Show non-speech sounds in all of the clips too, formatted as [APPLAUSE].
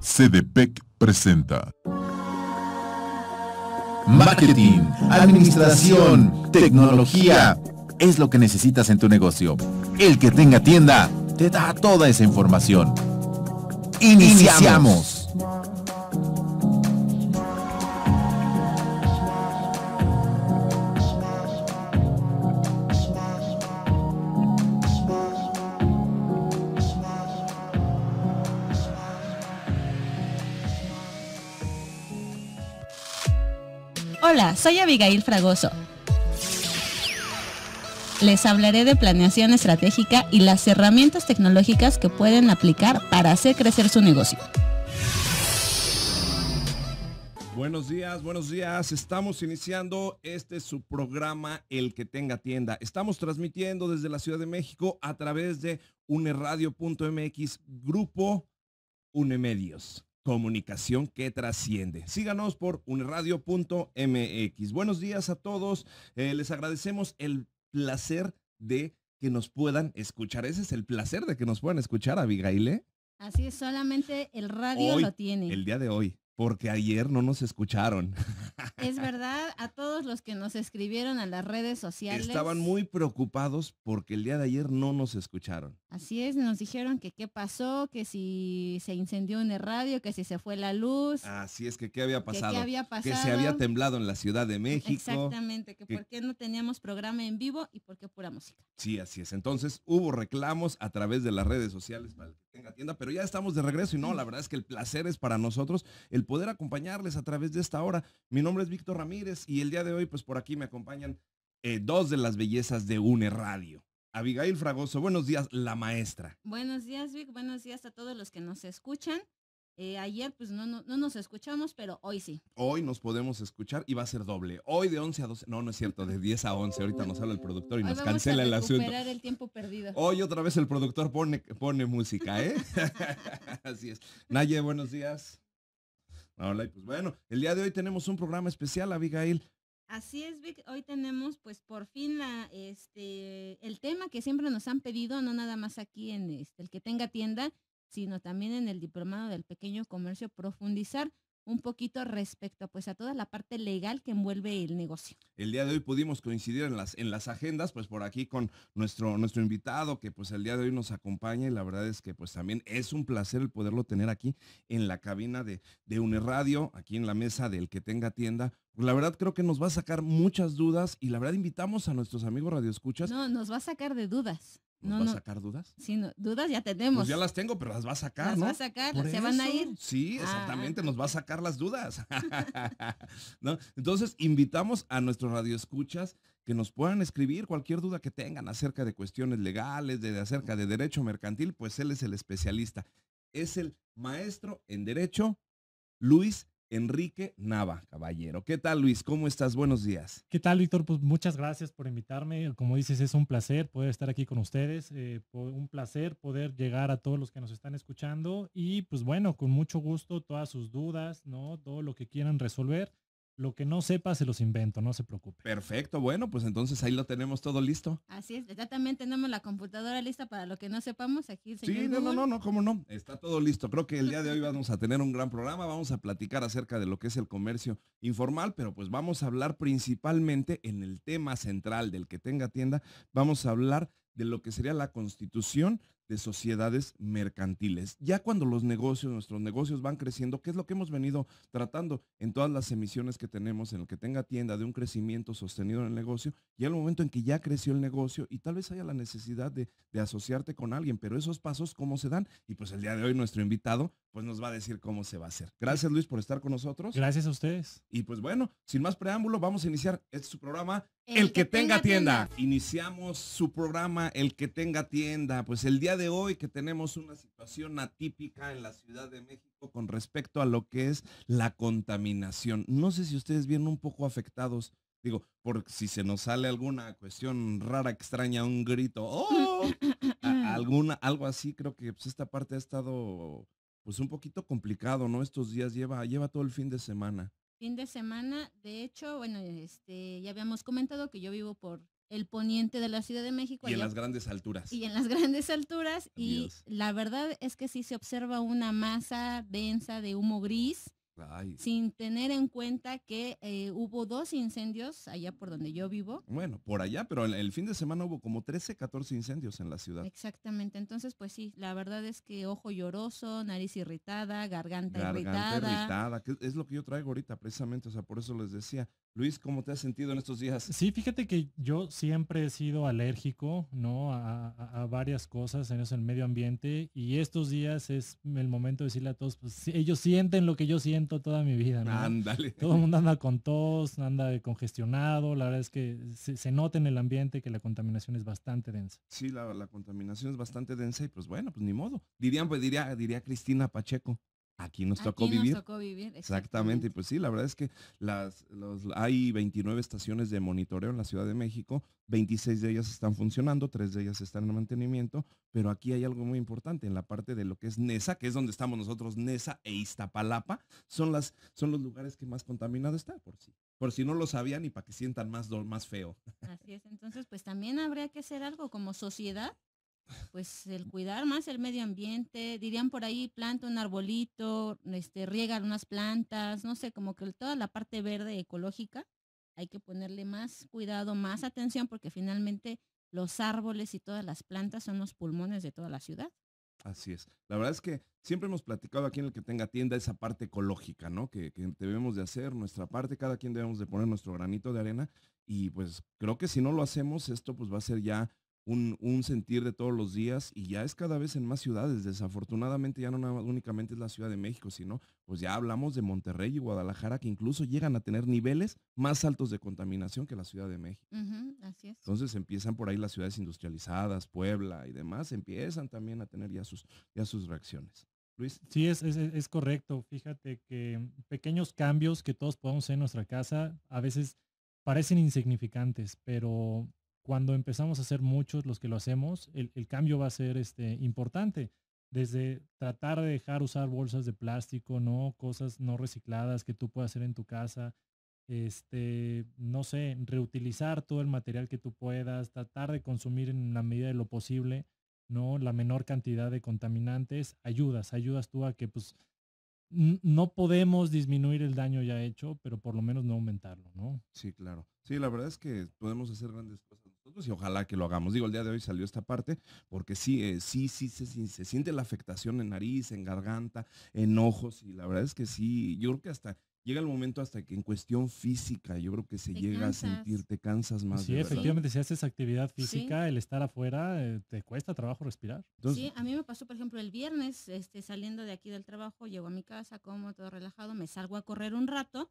CDPEC e presenta. Marketing, administración, tecnología, es lo que necesitas en tu negocio. El que tenga tienda te da toda esa información. Iniciamos. Hola, soy Abigail Fragoso. Les hablaré de planeación estratégica y las herramientas tecnológicas que pueden aplicar para hacer crecer su negocio. Buenos días, buenos días. Estamos iniciando este su programa El que tenga tienda. Estamos transmitiendo desde la Ciudad de México a través de uneradio.mx, grupo Unemedios comunicación que trasciende. Síganos por unradio.mx. Buenos días a todos. Eh, les agradecemos el placer de que nos puedan escuchar. Ese es el placer de que nos puedan escuchar, Abigail. ¿eh? Así es, solamente el radio lo tiene. El día de hoy porque ayer no nos escucharon. [LAUGHS] Es verdad, a todos los que nos escribieron a las redes sociales. Estaban muy preocupados porque el día de ayer no nos escucharon. Así es, nos dijeron que qué pasó, que si se incendió el radio, que si se fue la luz. Así es, que qué había pasado. Que, se había temblado en la Ciudad de México. Exactamente, que, por qué no teníamos programa en vivo y por qué pura música. Sí, así es. Entonces hubo reclamos a través de las redes sociales para que tenga tienda, pero ya estamos de regreso y no, la verdad es que el placer es para nosotros. El poder acompañarles a través de esta hora. Mi nombre es Víctor Ramírez y el día de hoy, pues por aquí me acompañan eh, dos de las bellezas de UNE Radio. Abigail Fragoso, buenos días, la maestra. Buenos días, Vic, buenos días a todos los que nos escuchan. Eh, ayer pues no, no, nos escuchamos, pero hoy sí. Hoy nos podemos escuchar y va a ser doble. Hoy de 11 a 12, no, no es cierto, de 10 a 11. Ahorita nos habla el productor y nos cancela el asunto. el tiempo perdido. Hoy otra vez el productor pone, pone música, ¿eh? [LAUGHS] Así es. Naye, buenos días. Hola, y pues bueno, el día de hoy tenemos un programa especial, Abigail. Así es, Hoy tenemos, pues, por fin este, el tema que siempre nos han pedido, no nada más aquí en este, el que tenga tienda, sino también en el diplomado del pequeño comercio, profundizar un poquito respecto pues a toda la parte legal que envuelve el negocio. El día de hoy pudimos coincidir en las, en las agendas, pues por aquí con nuestro, nuestro invitado que pues el día de hoy nos acompaña y la verdad es que pues también es un placer el poderlo tener aquí en la cabina de, de radio aquí en la mesa del que tenga tienda, la verdad creo que nos va a sacar muchas dudas y la verdad invitamos a nuestros amigos Escuchas. No, nos va a sacar de dudas. ¿Nos no, va a sacar dudas? Sí, dudas ya pues tenemos. ya las tengo, pero las va a sacar, ¿no? Las va a sacar, se van a ir. Sí, ah. exactamente, nos va a sacar las dudas. [LAUGHS] ¿No? Entonces, invitamos a nuestros radioescuchas que nos puedan escribir cualquier duda que tengan acerca de cuestiones legales, acerca de derecho mercantil, pues él es el especialista. Es el maestro en derecho Luis Enrique Nava, caballero. ¿Qué tal, Luis? ¿Cómo estás? Buenos días. ¿Qué tal, Víctor? Pues muchas gracias por invitarme. Como dices, es un placer poder estar aquí con ustedes. Eh, un placer poder llegar a todos los que nos están escuchando. Y pues bueno, con mucho gusto, todas sus dudas, ¿no? Todo lo que quieran resolver. Lo que no sepa se los invento, no se preocupe. Perfecto, bueno, pues entonces ahí lo tenemos todo listo. Así es, ya también tenemos la computadora lista para lo que no sepamos aquí. sí, no, no, no, no, cómo no, está todo listo. Creo que el día de hoy [LAUGHS] vamos a tener un gran programa, vamos a platicar acerca de lo que es el comercio informal, pero pues vamos a hablar principalmente en el tema central del que tenga tienda, vamos a hablar de lo que sería la constitución de sociedades mercantiles. Ya cuando los negocios, nuestros negocios van creciendo, que es lo que hemos venido tratando en todas las emisiones que tenemos, en el que tenga tienda de un crecimiento sostenido en el negocio, y el momento en que ya creció el negocio y tal vez haya la necesidad de, asociarte con alguien, pero esos pasos, ¿cómo se dan? Y pues el día de hoy nuestro invitado pues nos va a decir cómo se va a hacer. Gracias Luis por estar con nosotros. Gracias a ustedes. Y pues bueno, sin más preámbulo, vamos a iniciar este su programa el que, tenga, tienda. Iniciamos su programa El que tenga tienda. Pues el día de hoy que tenemos una situación atípica en la Ciudad de México con respecto a lo que es la contaminación. No sé si ustedes vienen un poco afectados, digo, por si se nos sale alguna cuestión rara, extraña, un grito, ¡oh! [CLEARS THROAT] alguna, algo así, creo que pues, esta parte ha estado pues un poquito complicado, ¿no? Estos días lleva, lleva todo el fin de semana fin de semana. De hecho, bueno, este, ya habíamos comentado que yo vivo por el poniente de la Ciudad de México. Y en las grandes alturas. Y en las [LAUGHS] grandes alturas. Y la verdad es que sí se observa una masa densa de humo gris sin tener en cuenta que eh, hubo dos incendios allá por donde yo vivo. Bueno, por allá, pero el, fin de semana hubo como 13, 14 incendios en la ciudad. Exactamente, entonces pues sí, la verdad es que ojo lloroso, nariz irritada, garganta, irritada. es lo que yo traigo ahorita precisamente, o sea, por eso les decía, Luis, ¿cómo te has sentido en estos días? Sí, fíjate que yo siempre he sido alérgico, ¿no? A, varias cosas en eso, el medio ambiente. Y estos días es el momento de decirle a todos, pues ellos sienten lo que yo siento toda mi vida, Ándale. Todo el mundo anda con tos, anda congestionado. La verdad es que se, nota en el ambiente que la contaminación es bastante densa. Sí, la, contaminación es bastante densa y pues bueno, pues ni modo. Dirían, pues diría, diría Cristina Pacheco, Aquí nos tocó vivir. Exactamente. pues sí, la verdad es que las, hay 29 estaciones de monitoreo en la Ciudad de México, 26 de ellas están funcionando, 3 de ellas están en mantenimiento, pero aquí hay algo muy importante en la parte de lo que es NESA, que es donde estamos nosotros, NESA e Iztapalapa, son, las, son los lugares que más contaminado están por Por si no lo sabían y para que sientan más, más feo. Así es, entonces pues también habría que hacer algo como sociedad pues el cuidar más el medio ambiente, dirían por ahí planta un arbolito, este, riega unas plantas, no sé, como que toda la parte verde ecológica, hay que ponerle más cuidado, más atención, porque finalmente los árboles y todas las plantas son los pulmones de toda la ciudad. Así es. La verdad es que siempre hemos platicado aquí en el que tenga tienda esa parte ecológica, ¿no? Que, que, debemos de hacer nuestra parte, cada quien debemos de poner nuestro granito de arena y pues creo que si no lo hacemos esto pues va a ser ya un, sentir de todos los días y ya es cada vez en más ciudades. Desafortunadamente ya no únicamente es la Ciudad de México, sino pues ya hablamos de Monterrey y Guadalajara que incluso llegan a tener niveles más altos de contaminación que la Ciudad de México. Entonces empiezan por ahí las ciudades industrializadas, Puebla y demás, empiezan también a tener ya sus, ya sus reacciones. Luis. Sí, es, es, es correcto. Fíjate que pequeños cambios que todos podemos hacer en nuestra casa a veces parecen insignificantes, pero cuando empezamos a ser muchos los que lo hacemos, el, cambio va a ser este, importante. Desde tratar de dejar usar bolsas de plástico, ¿no? Cosas no recicladas que tú puedas hacer en tu casa, este, no sé, reutilizar todo el material que tú puedas, tratar de consumir en la medida de lo posible, ¿no? La menor cantidad de contaminantes, ayudas, ayudas tú a que pues no podemos disminuir el daño ya hecho, pero por lo menos no aumentarlo, ¿no? Sí, claro. Sí, la verdad es que podemos hacer grandes cosas pues, y ojalá que lo hagamos. Digo, el día de hoy salió esta parte porque sí, eh, sí, sí, se, se siente la afectación en nariz, en garganta, en ojos y la verdad es que sí, yo creo que hasta llega el momento hasta que en cuestión física yo creo que se llega a sentir, te cansas más. Sí, efectivamente, si haces actividad física, el estar afuera, eh, te cuesta trabajo respirar. sí, a mí me pasó, por ejemplo, el viernes, este, saliendo de aquí del trabajo, llego a mi casa, como todo relajado, me salgo a correr un rato.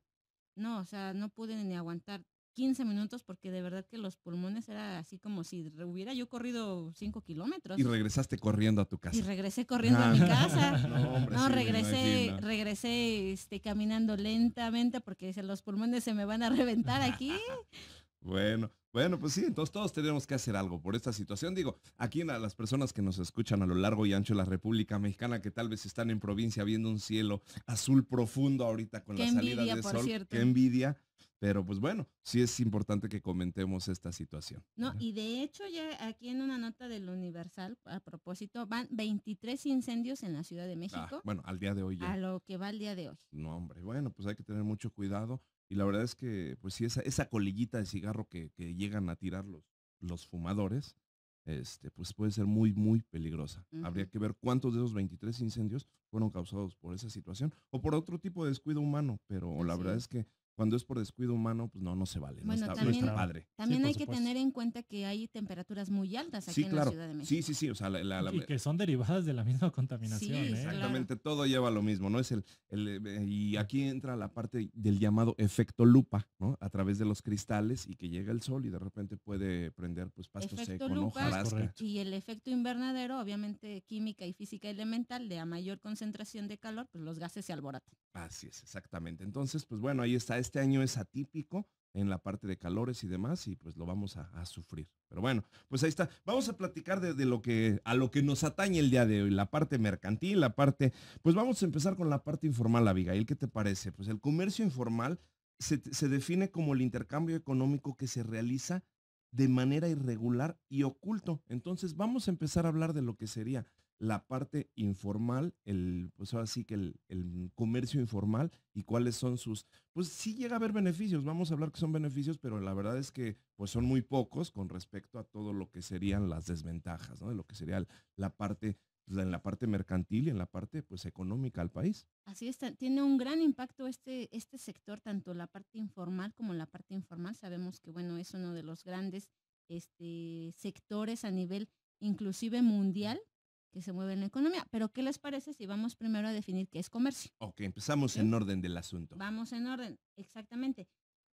No, o sea, no pude ni aguantar 15 minutos porque de verdad que los pulmones era así como si hubiera yo corrido 5 kilómetros. Y regresaste corriendo a tu casa. Y regresé corriendo a mi ah. casa. [LAUGHS] No, regresé, regresé este, caminando lentamente porque los pulmones se me van a reventar aquí. [LAUGHS] bueno, bueno, pues sí, entonces todos tenemos que hacer algo por esta situación. Digo, aquí a las personas que nos escuchan a lo largo y ancho de la República Mexicana, que tal vez están en provincia viendo un cielo azul profundo ahorita con la salida de sol, qué envidia. Pero pues bueno, sí es importante que comentemos esta situación. No, y de hecho ya aquí en una nota del Universal, a propósito, van 23 incendios en la Ciudad de ah, México. bueno, al día de hoy ya. A lo que va al día de hoy. No, hombre, bueno, pues hay que tener mucho cuidado. Y la verdad es que, pues sí, esa, esa colillita de cigarro que, llegan a tirar los, fumadores, este, pues puede ser muy, muy peligrosa. Habría que ver cuántos de esos 23 incendios fueron causados por esa situación o por otro tipo de descuido humano, pero la verdad es que cuando es por descuido humano, pues no, no se vale. Bueno, no, está, también, padre. También hay que tener en cuenta que hay temperaturas muy altas aquí en la Ciudad de México. Sí, sí, sí. Y que son derivadas de la misma contaminación. ¿eh? Exactamente, todo lleva lo mismo, ¿no? Es el, eh, y aquí entra la parte del llamado efecto lupa, ¿no? A través de los cristales y que llega el sol y de repente puede prender pues pasto seco, lupa, Y el efecto invernadero, obviamente química y física elemental, de a mayor concentración de calor, pues los gases se alborotan. Así es, exactamente. Entonces, pues bueno, ahí está este año es atípico en la parte de calores y demás y pues lo vamos a, sufrir. Pero bueno, pues ahí está. Vamos a platicar de, lo que, a lo que nos atañe el día de hoy, la parte mercantil, la parte, pues vamos a empezar con la parte informal, Abigail, ¿qué te parece? Pues el comercio informal se define como el intercambio económico que se realiza de manera irregular y oculto. Entonces vamos a empezar a hablar de lo que sería la parte informal, el, pues ahora sí que el, comercio informal y cuáles son sus, pues sí llega a haber beneficios, vamos a hablar que son beneficios, pero la verdad es que pues son muy pocos con respecto a todo lo que serían las desventajas, ¿no? De lo que sería la parte, pues, en la parte mercantil y en la parte pues económica al país. Así está, tiene un gran impacto este, este sector, tanto la parte informal como la parte informal. Sabemos que bueno, es uno de los grandes este, sectores a nivel inclusive mundial que se mueve en la economía. Pero ¿qué les parece si vamos primero a definir qué es comercio? Ok, empezamos en orden del asunto. Vamos en orden, exactamente.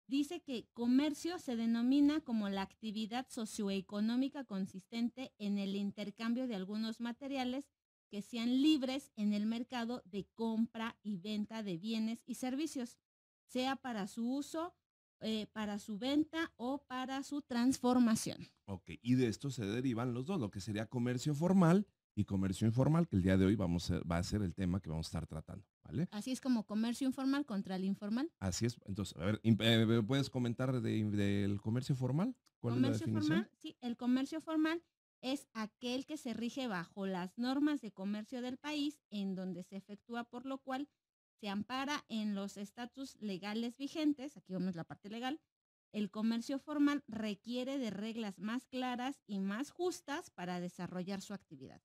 Dice que comercio se denomina como la actividad socioeconómica consistente en el intercambio de algunos materiales que sean libres en el mercado de compra y venta de bienes y servicios, sea para su uso, eh, para su venta o para su transformación. Ok, y de esto se derivan los dos, lo que sería comercio formal y comercio informal, que el día de hoy vamos a, va a ser el tema que vamos a estar tratando. ¿vale? Así es como comercio informal contra el informal. Así es. Entonces, a ver, eh, ¿puedes comentar del comercio formal? ¿Cuál es la definición? sí, el comercio formal es aquel que se rige bajo las normas de comercio del país en donde se efectúa, por lo cual se ampara en los estatus legales vigentes, aquí vemos la parte legal, el comercio formal requiere de reglas más claras y más justas para desarrollar su actividad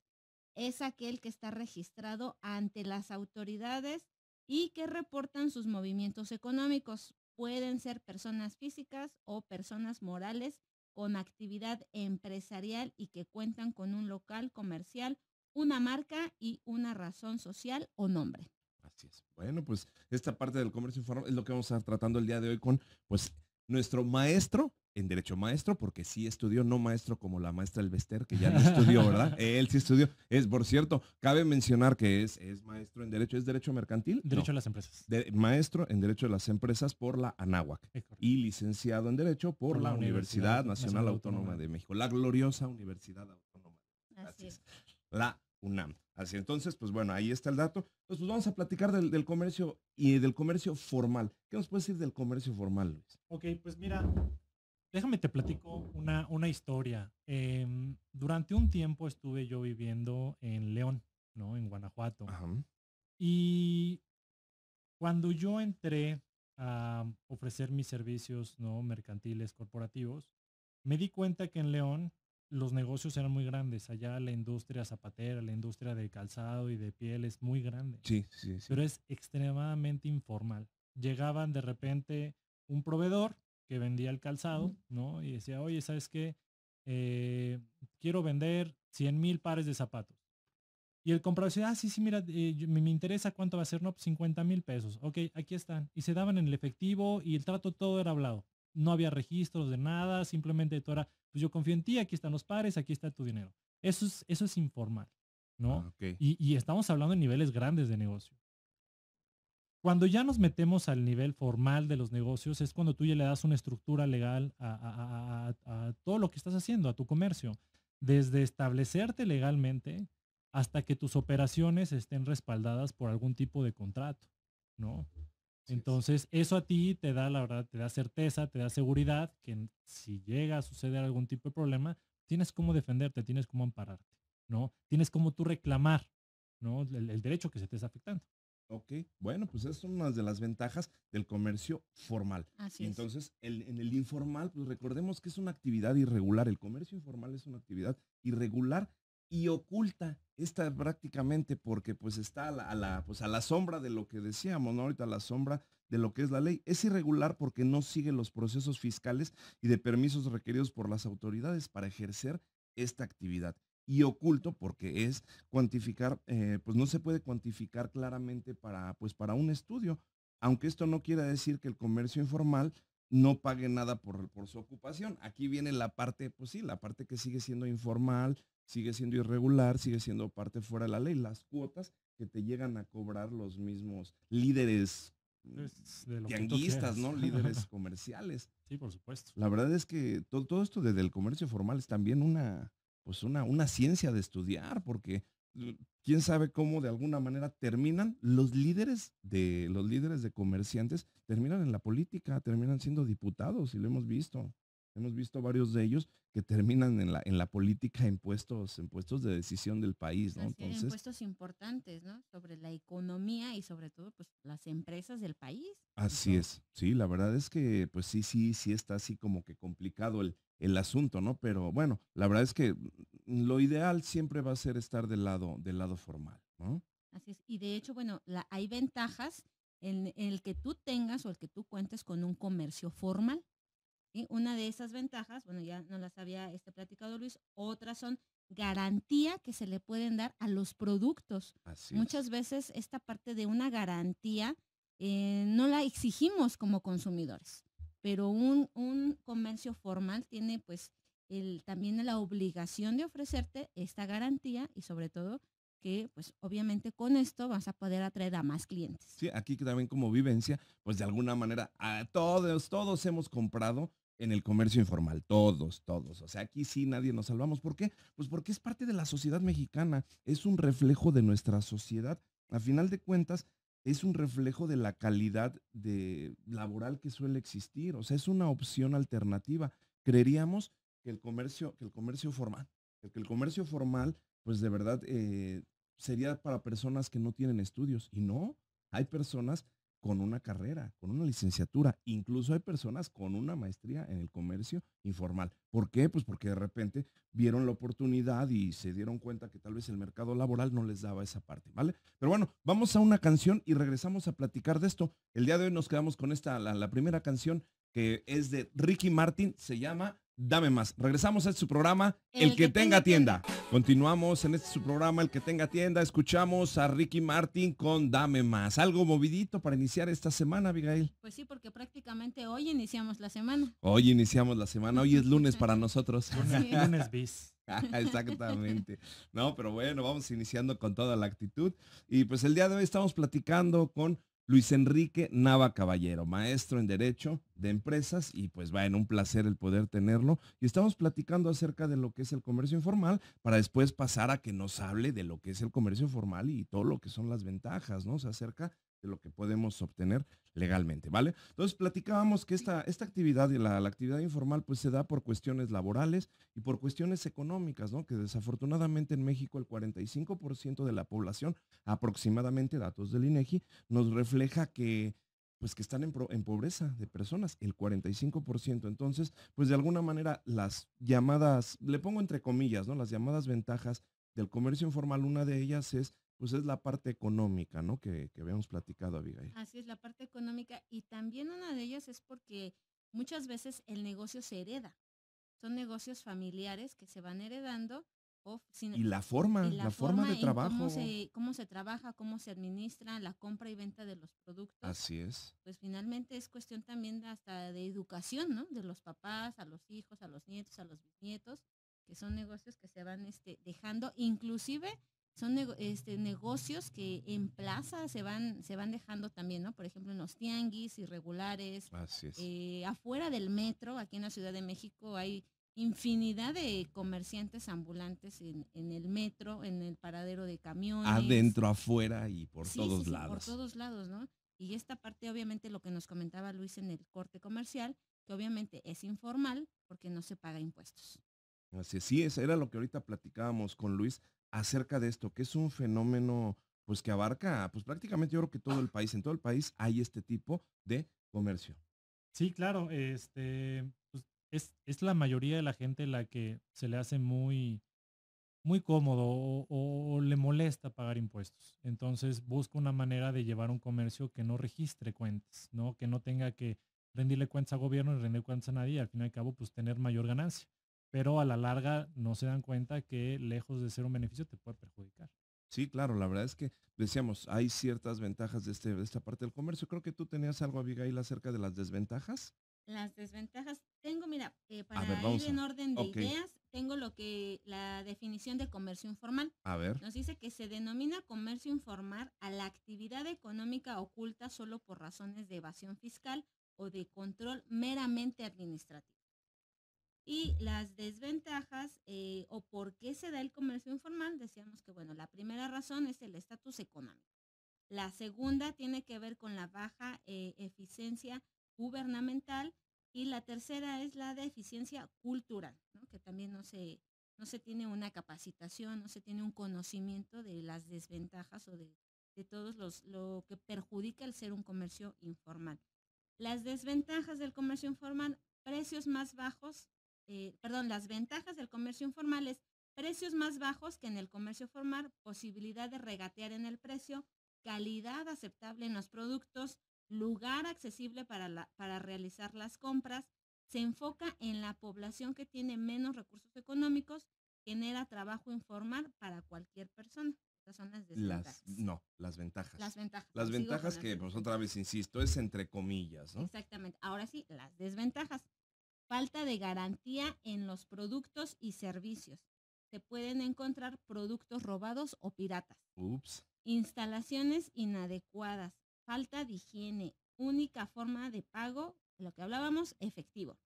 es aquel que está registrado ante las autoridades y que reportan sus movimientos económicos. Pueden ser personas físicas o personas morales con actividad empresarial y que cuentan con un local comercial, una marca y una razón social o nombre. Así es. Bueno, pues esta parte del comercio informal es lo que vamos a estar tratando el día de hoy con pues nuestro maestro en Derecho Maestro, porque sí estudió, no maestro como la maestra Elbester, que ya no estudió, ¿verdad? [LAUGHS] Él sí estudió. Es, por cierto, cabe mencionar que es, maestro en Derecho, ¿es Derecho Mercantil? Derecho de las Empresas. maestro en Derecho de las Empresas por la ANAHUAC y licenciado en Derecho por, la, Universidad, Nacional, Autónoma, de México, la gloriosa Universidad Autónoma. Así es. La UNAM. Así entonces, pues bueno, ahí está el dato. Entonces, pues, pues vamos a platicar del, del, comercio y del comercio formal. ¿Qué nos puedes decir del comercio formal, Luis? Ok, pues mira, Déjame te platico una, una historia. Em, durante un tiempo estuve yo viviendo en León, ¿no? En Guanajuato. Y cuando yo entré a ofrecer mis servicios, ¿no? Mercantiles, corporativos, me di cuenta que en León los negocios eran muy grandes. Allá la industria zapatera, la industria de calzado y de piel es muy grande. Sí, sí, sí. Pero es extremadamente informal. Llegaban de repente un proveedor, que vendía el calzado, ¿no? Y decía, oye, ¿sabes qué? Eh, quiero vender 100 mil pares de zapatos. Y el comprador decía, ah, sí, sí, mira, eh, me, interesa cuánto va a ser, no, 50 pues, mil pesos. Ok, aquí están. Y se daban en el efectivo y el trato todo era hablado. No había registros de nada, simplemente todo era, pues yo confío en ti, aquí están los pares, aquí está tu dinero. Eso es, eso es informal, ¿no? Ah, y, estamos hablando en niveles grandes de negocio. Cuando ya nos metemos al nivel formal de los negocios es cuando tú ya le das una estructura legal a, todo lo que estás haciendo, a tu comercio, desde establecerte legalmente hasta que tus operaciones estén respaldadas por algún tipo de contrato, ¿no? Entonces, eso a ti te da, la verdad, te da certeza, te da seguridad que si llega a suceder algún tipo de problema, tienes cómo defenderte, tienes cómo ampararte, ¿no? Tienes cómo tú reclamar, ¿no? El, el derecho que se te está afectando. Ok, bueno, pues es una de las ventajas del comercio formal. Así Entonces, es. en el informal, pues recordemos que es una actividad irregular. El comercio informal es una actividad irregular y oculta esta prácticamente porque pues está a la, pues, a la sombra de lo que decíamos, ¿no? Ahorita a la sombra de lo que es la ley. Es irregular porque no sigue los procesos fiscales y de permisos requeridos por las autoridades para ejercer esta actividad y oculto porque es cuantificar, eh, pues no se puede cuantificar claramente para, pues para un estudio, aunque esto no quiera decir que el comercio informal no pague nada por, por su ocupación. Aquí viene la parte, pues sí, la parte que sigue siendo informal, sigue siendo irregular, sigue siendo parte fuera de la ley, las cuotas que te llegan a cobrar los mismos líderes tianguistas, ¿no? Líderes [LAUGHS] comerciales. Sí, por supuesto. La verdad es que todo, todo esto desde el comercio formal es también una, pues una, una ciencia de estudiar, porque quién sabe cómo de alguna manera terminan los líderes de los líderes de comerciantes terminan en la política, terminan siendo diputados y lo hemos visto. Hemos visto varios de ellos que terminan en la, en la política en puestos, de decisión del país, ¿no? Entonces, en importantes, ¿no? Sobre la economía y sobre todo, pues, las empresas del país. Así es, sí, la verdad es que, pues sí, sí, sí está así como que complicado el, el asunto, ¿no? Pero bueno, la verdad es que lo ideal siempre va a ser estar del lado, del lado formal, ¿no? Así es, y de hecho, bueno, hay ventajas en el que tú tengas o el que tú cuentes con un comercio formal. Y Una de esas ventajas, bueno, ya no las había este, platicado Luis, otras son garantía que se le pueden dar a los productos. Muchas veces esta parte de una garantía eh, no la exigimos como consumidores, pero un, comercio formal tiene pues el, también la obligación de ofrecerte esta garantía y sobre todo que pues obviamente con esto vas a poder atraer a más clientes. Sí, aquí también como vivencia, pues de alguna manera a todos, todos hemos comprado en el comercio informal, todos, todos. O sea, aquí sí nadie nos salvamos. ¿Por qué? Pues porque es parte de la sociedad mexicana, es un reflejo de nuestra sociedad. A final de cuentas, es un reflejo de la calidad de laboral que suele existir. O sea, es una opción alternativa. Creeríamos que el comercio, que el comercio formal, que el comercio formal, pues de verdad eh, sería para personas que no tienen estudios. Y no, hay personas con una carrera, con una licenciatura. Incluso hay personas con una maestría en el comercio informal. ¿Por qué? Pues porque de repente vieron la oportunidad y se dieron cuenta que tal vez el mercado laboral no les daba esa parte, ¿vale? Pero bueno, vamos a una canción y regresamos a platicar de esto. El día de hoy nos quedamos con esta, la, la primera canción que es de Ricky Martin, se llama Dame más. Regresamos a este su programa, El, que, tenga, tienda. Continuamos en este su programa, El que tenga tienda. Escuchamos a Ricky Martin con Dame más. Algo movidito para iniciar esta semana, Abigail. Pues sí, porque prácticamente hoy iniciamos la semana. Hoy iniciamos la semana. Hoy es lunes para nosotros. [LAUGHS] [LAUGHS] lunes bis. Ah, exactamente. No, pero bueno, vamos iniciando con toda la actitud. Y pues el día de hoy estamos platicando con Luis Enrique Nava Caballero, maestro en Derecho de Empresas, y pues va en un placer el poder tenerlo. Y estamos platicando acerca de lo que es el comercio informal para después pasar a que nos hable de lo que es el comercio formal y todo lo que son las ventajas, ¿no? Se acerca de lo que podemos obtener legalmente, ¿vale? Entonces platicábamos que esta, esta actividad, la, la actividad informal, pues se da por cuestiones laborales y por cuestiones económicas, ¿no? Que desafortunadamente en México el 45% de la población, aproximadamente datos del INEGI, nos refleja que pues que están en, en pobreza de personas, el 45%. Entonces, pues de alguna manera las llamadas, le pongo entre comillas, ¿no? Las llamadas ventajas del comercio informal, una de ellas es pues es la parte económica, ¿no? Que, que habíamos platicado, Abigail. Así es, la parte económica. Y también una de ellas es porque muchas veces el negocio se hereda. Son negocios familiares que se van heredando. O sin, y la forma, la, forma, de trabajo. Cómo se, trabaja, cómo se administra la compra y venta de los productos. Así es. Pues finalmente es cuestión también hasta de educación, ¿no? De los papás, a los hijos, a los nietos, a los bisnietos, que son negocios que se van este, dejando, inclusive son este, negocios que en plaza se van, se van dejando también, ¿no? Por ejemplo, en los tianguis irregulares, Así es. Eh, afuera del metro, aquí en la Ciudad de México hay infinidad de comerciantes ambulantes en, el metro, en el paradero de camiones. Adentro, afuera y por todos lados. por todos lados, ¿no? Y esta parte, obviamente, lo que nos comentaba Luis en el corte comercial, que obviamente es informal porque no se paga impuestos. Así es, sí, era lo que ahorita platicábamos con Luis acerca de esto, que es un fenómeno pues que abarca pues prácticamente yo creo que todo el país, en todo el país hay este tipo de comercio. Sí, claro, este pues, es, la mayoría de la gente la que se le hace muy muy cómodo o, le molesta pagar impuestos. Entonces busca una manera de llevar un comercio que no registre cuentas, ¿no? Que no tenga que rendirle cuentas al gobierno y rendir cuentas a nadie, y al fin y al cabo, pues tener mayor ganancia pero a la larga no se dan cuenta que lejos de ser un beneficio te puede perjudicar. Sí, claro, la verdad es que decíamos, hay ciertas ventajas de, este, esta parte del comercio. Creo que tú tenías algo, Abigail, acerca de las desventajas. Las desventajas, tengo, mira, eh, para ir en orden de ideas, tengo lo que la definición de comercio informal. A ver. Nos dice que se denomina comercio informal a la actividad económica oculta solo por razones de evasión fiscal o de control meramente administrativo. Y las desventajas eh, o por qué se da el comercio informal, decíamos que, bueno, la primera razón es el estatus económico. La segunda tiene que ver con la baja eh, eficiencia gubernamental y la tercera es la de eficiencia cultural, que también no se, no se tiene una capacitación, no se tiene un conocimiento de las desventajas o de, de todos los, lo que perjudica el ser un comercio informal. Las desventajas del comercio informal, precios más bajos eh, perdón, las ventajas del comercio informal es precios más bajos que en el comercio formal, posibilidad de regatear en el precio, calidad aceptable en los productos, lugar accesible para, para realizar las compras, se enfoca en la población que tiene menos recursos económicos, genera trabajo informal para cualquier persona. Estas son las desventajas. no, las ventajas. Las ventajas. Las pues ventajas que, pues otra vez insisto, es entre comillas, Exactamente. Ahora sí, las desventajas falta de garantía en los productos y servicios. Se pueden encontrar productos robados o piratas. Instalaciones inadecuadas, falta de higiene, única forma de pago, lo que hablábamos, efectivo.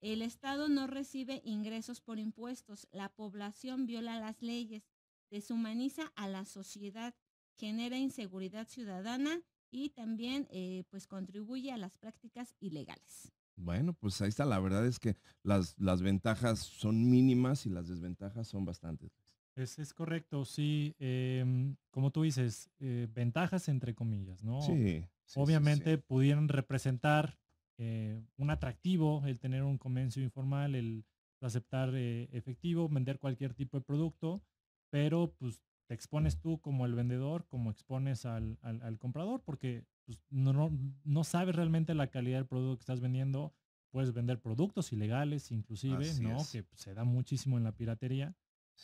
El Estado no recibe ingresos por impuestos, la población viola las leyes, deshumaniza a la sociedad, genera inseguridad ciudadana y también eh, pues contribuye a las prácticas ilegales. Bueno, pues ahí está. La verdad es que las, las ventajas son mínimas y las desventajas son bastantes. Es, correcto, sí. Em, como tú dices, eh, ventajas entre comillas, ¿no? Sí. Obviamente pudieron representar eh, un atractivo el tener un comercio informal, el aceptar eh, efectivo, vender cualquier tipo de producto, pero pues te expones tú como el vendedor, como expones al, comprador, porque pues, no, no, sabes realmente la calidad del producto que estás vendiendo. Puedes vender productos ilegales, inclusive, ¿no? Que se da muchísimo en la piratería.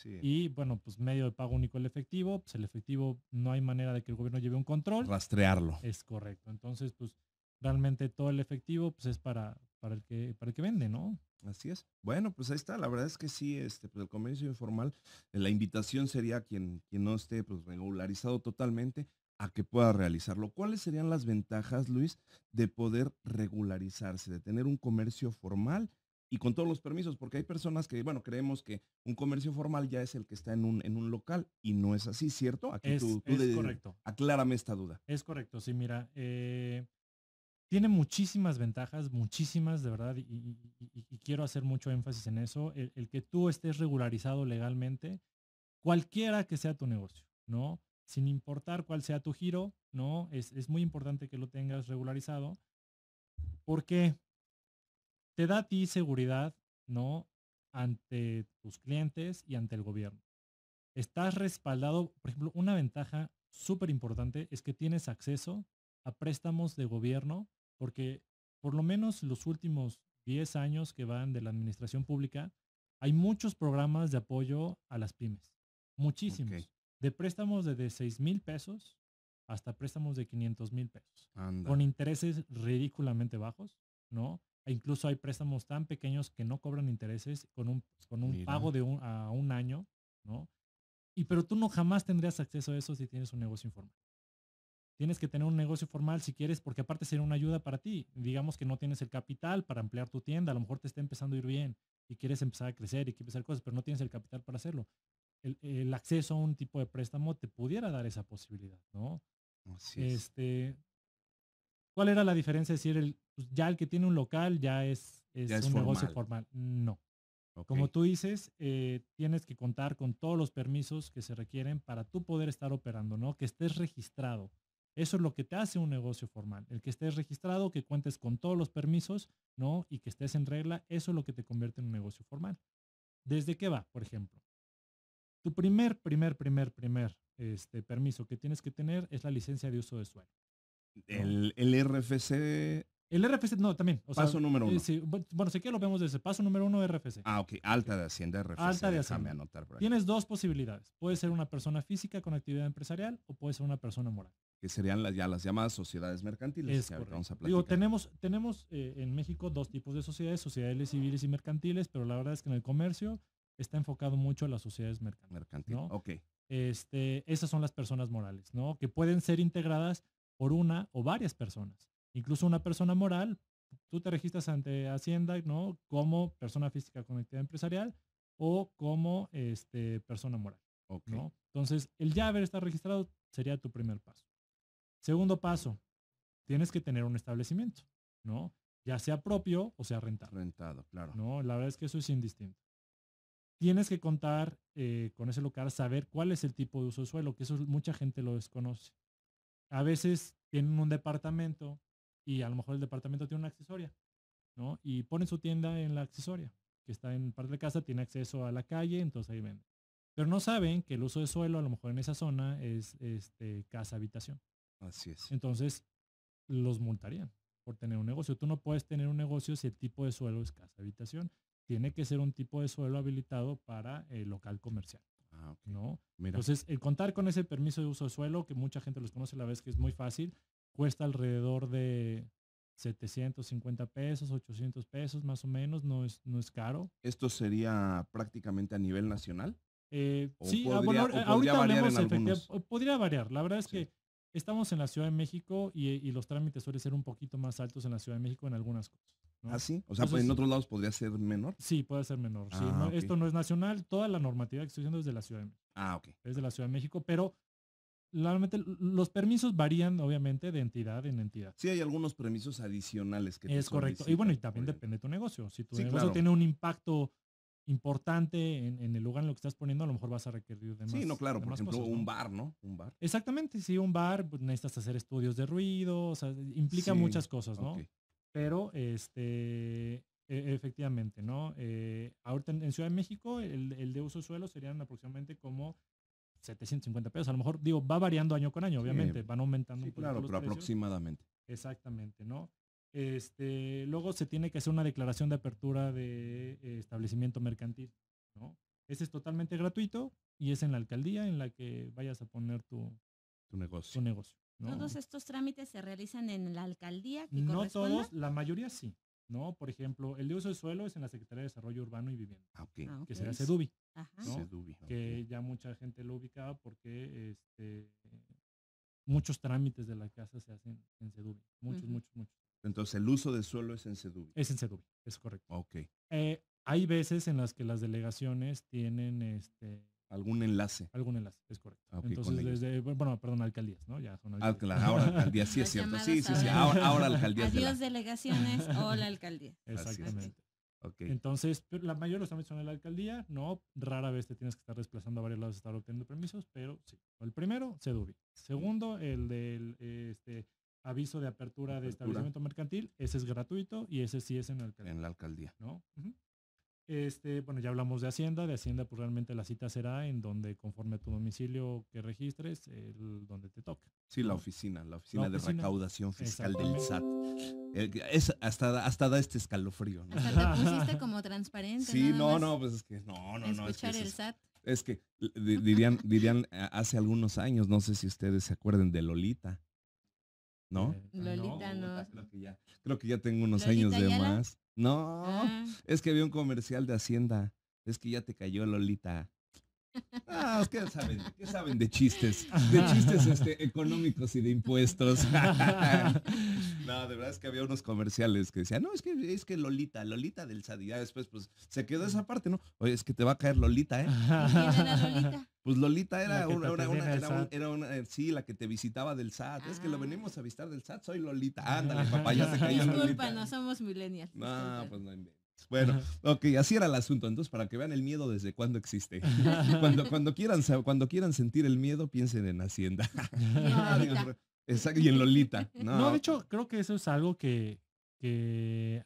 Y bueno, pues medio de pago único el efectivo. Pues el efectivo no hay manera de que el gobierno lleve un control. Rastrearlo. Es correcto. Entonces, pues realmente todo el efectivo pues, es para, para el que, para que vende, ¿no? Así es. Bueno, pues ahí está. La verdad es que sí, este, pues el comercio informal, eh, la invitación sería quien, quien no esté pues, regularizado totalmente a que pueda realizarlo. ¿Cuáles serían las ventajas, Luis, de poder regularizarse, de tener un comercio formal y con todos los permisos? Porque hay personas que, bueno, creemos que un comercio formal ya es el que está en un, en un local y no es así, ¿cierto? Aquí es, tú, tú correcto. aclárame esta duda. Es correcto, sí, mira, eh, tiene muchísimas ventajas, muchísimas, de verdad, y, quiero hacer mucho énfasis en eso, el, que tú estés regularizado legalmente, cualquiera que sea tu negocio, ¿no? Sin importar cuál sea tu giro, ¿no? Es, es muy importante que lo tengas regularizado, porque te da a ti seguridad, ¿no? Ante tus clientes y ante el gobierno. Estás respaldado, por ejemplo, una ventaja súper importante es que tienes acceso a préstamos de gobierno porque por lo menos los últimos 10 años que van de la administración pública, hay muchos programas de apoyo a las pymes, muchísimos, de préstamos de, de 6 mil pesos hasta préstamos de 500 mil pesos, con intereses ridículamente bajos, ¿no? E incluso hay préstamos tan pequeños que no cobran intereses con un, con un pago de un, a un año, ¿no? Y pero tú no jamás tendrías acceso a eso si tienes un negocio informal. Tienes que tener un negocio formal si quieres, porque aparte sería una ayuda para ti. Digamos que no tienes el capital para ampliar tu tienda, a lo mejor te está empezando a ir bien y quieres empezar a crecer y empezar cosas, pero no tienes el capital para hacerlo. El, acceso a un tipo de préstamo te pudiera dar esa posibilidad, ¿no? Así este, ¿Cuál era la diferencia? de decir, el, pues, ya el que tiene un local ya es, un negocio formal. No. Como tú dices, eh, tienes que contar con todos los permisos que se requieren para tú poder estar operando, ¿no? Que estés registrado. Eso es lo que te hace un negocio formal. El que estés registrado, que cuentes con todos los permisos, ¿no? Y que estés en regla, eso es lo que te convierte en un negocio formal. ¿Desde qué va, por ejemplo? Tu primer, primer, primer, primer este, permiso que tienes que tener es la licencia de uso de suelo. El, el RFC el RFC, no, también. paso número eh, uno. bueno, sé que lo vemos desde paso número uno, RFC. Ah, ok. Alta de Hacienda, RFC. Alta de Hacienda. Anotar por Tienes dos posibilidades. Puede ser una persona física con actividad empresarial o puede ser una persona moral que serían las, ya las llamadas sociedades mercantiles. Que vamos a Digo, tenemos, tenemos eh, en México dos tipos de sociedades, sociedades civiles y mercantiles, pero la verdad es que en el comercio está enfocado mucho a las sociedades mercantiles. ok. Este, esas son las personas morales, ¿no? Que pueden ser integradas por una o varias personas. Incluso una persona moral, tú te registras ante Hacienda, ¿no? Como persona física con actividad empresarial o como este, persona moral. Entonces, el ya haber estado registrado sería tu primer paso. Segundo paso, tienes que tener un establecimiento, ¿no? Ya sea propio o sea rentado. Rentado, claro. No, la verdad es que eso es indistinto. Tienes que contar eh, con ese local, saber cuál es el tipo de uso de suelo, que eso mucha gente lo desconoce. A veces tienen un departamento y a lo mejor el departamento tiene una accesoria, ¿no? Y ponen su tienda en la accesoria, que está en parte de casa, tiene acceso a la calle, entonces ahí venden. Pero no saben que el uso de suelo a lo mejor en esa zona es este, casa-habitación. Así es. Entonces, los multarían por tener un negocio. Tú no puedes tener un negocio si el tipo de suelo es casa habitación. Tiene que ser un tipo de suelo habilitado para el local comercial. Ah, ¿no? Entonces, el contar con ese permiso de uso de suelo, que mucha gente los conoce la vez que es muy fácil, cuesta alrededor de 750 pesos, 800 pesos más o menos, no es, no es caro. ¿Esto sería prácticamente a nivel nacional? Eh, sí, ah, eh, podría, ahorita podría variar, podría variar. La verdad es que estamos en la Ciudad de México y, los trámites suelen ser un poquito más altos en la Ciudad de México en algunas cosas. ¿Ah, sí? O sea, en otros lados podría ser menor. Sí, puede ser menor. Ah, Esto no es nacional, toda la normativa que estoy diciendo es de la Ciudad de México. Ah, ok. Es de la Ciudad de México, pero los permisos varían obviamente de entidad en entidad. Sí, hay algunos permisos adicionales que... Es correcto. Y bueno, y también depende de tu negocio. Si tu negocio tiene un impacto importante en, el lugar en lo que estás poniendo, a lo mejor vas a requerir de más. Sí, no, claro, por ejemplo, un bar, ¿no? Un bar. Exactamente, sí, un bar, pues, necesitas hacer estudios de ruido, o sea, implica muchas cosas, ¿no? Pero, este, e, efectivamente, ¿no? Eh, ahorita en, Ciudad de México, el, de uso de suelo serían aproximadamente como 750 pesos. A lo mejor, digo, va variando año con año, obviamente, van aumentando. Sí, claro, pero aproximadamente. Exactamente, ¿no? este, luego se tiene que hacer una declaración de apertura de eh, establecimiento mercantil, ¿no? Ese es totalmente gratuito y es en la alcaldía en la que vayas a poner tu, negocio. ¿no? Todos estos trámites se realizan en la alcaldía. no todos, la mayoría sí. ¿no? Por ejemplo, el de uso de suelo es en la Secretaría de Desarrollo Urbano y Vivienda, ah, ah, que será CEDUBI, ¿no? que ya mucha gente lo ubica porque este, muchos trámites de la casa se hacen en CEDUBI, muchos, muchos, muchos. Entonces el uso del suelo es en Sedubi. Es en Sedubi, es correcto. Ok. Eh, hay veces en las que las delegaciones tienen este algún enlace. Algún enlace, es correcto. Ah, Entonces, desde, bueno, perdón, alcaldías, ¿no? Ya son ah, alcaldías. ahora alcaldías, sí [LAUGHS] es cierto. Sí, sí, sí, ahora, alcaldías. Adiós delegaciones [LAUGHS] o la alcaldía. Exactamente. Okay. Entonces, la mayoría de los son en la alcaldía, no, rara vez te tienes que estar desplazando a varios lados para estar obteniendo permisos, pero sí. El primero, Sedubi. Segundo, el del este, aviso de apertura, de establecimiento mercantil, ese es gratuito y ese sí es en la alcaldía. En la alcaldía. ¿no? Este, bueno, ya hablamos de Hacienda, de Hacienda pues realmente la cita será en donde conforme a tu domicilio que registres, el, donde te toca. Sí, la oficina, la oficina, de recaudación fiscal del SAT. Eh, es, hasta, hasta da este escalofrío. ¿no? como transparente. Sí, no, no, pues es que no, no, no. es que Es que dirían, dirían eh, hace algunos años, no sé si ustedes se acuerden de Lolita ¿No? Eh, Lolita no. Ah, creo, que ya, tengo unos años de más. No, ah. es que había un comercial de Hacienda. Es que ya te cayó Lolita. Ah, ¿qué saben? ¿Qué saben de chistes? De chistes este, económicos y de impuestos. [LAUGHS] No, de verdad es que había unos comerciales que decían, no, es que es que Lolita, Lolita del ya después pues se quedó esa parte, ¿no? Oye, es que te va a caer Lolita, ¿eh? Pues Lolita era una, era, una, eh, sí, la que te visitaba del SAT. Es que lo ah. venimos a visitar del SAT, soy Lolita. Ándale, papá, ya se cayó [LAUGHS] Disculpa, no somos millennials. No, pues no bueno, ok, así era el asunto. Entonces, para que vean el miedo desde cuándo existe. [LAUGHS] Cuando, cuando, quieran, cuando quieran sentir el miedo, piensen en Hacienda. [LAUGHS] Exacto, y en Lolita. No. de hecho, creo que eso es algo que,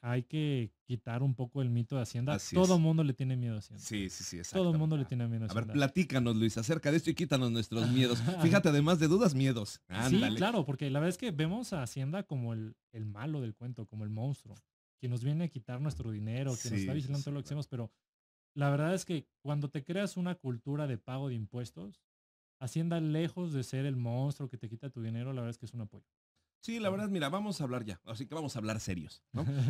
hay que quitar un poco el mito de Hacienda. Todo mundo le tiene miedo a Hacienda. Sí, sí, sí, exacto. Todo el mundo le tiene miedo a Hacienda. A ver, platícanos, Luis, acerca de esto y quítanos nuestros [LAUGHS] miedos. Fíjate, además de dudas, miedos. Sí, claro, porque la verdad es que vemos a Hacienda como el malo del cuento, como el monstruo que nos viene a quitar nuestro dinero, que nos está vigilando todo lo que hacemos, pero la verdad es que cuando te creas una cultura de pago de impuestos, Hacienda lejos de ser el monstruo que te quita tu dinero, la verdad es que es un apoyo. Sí, la verdad, mira, vamos a hablar ya, así que vamos a hablar serios,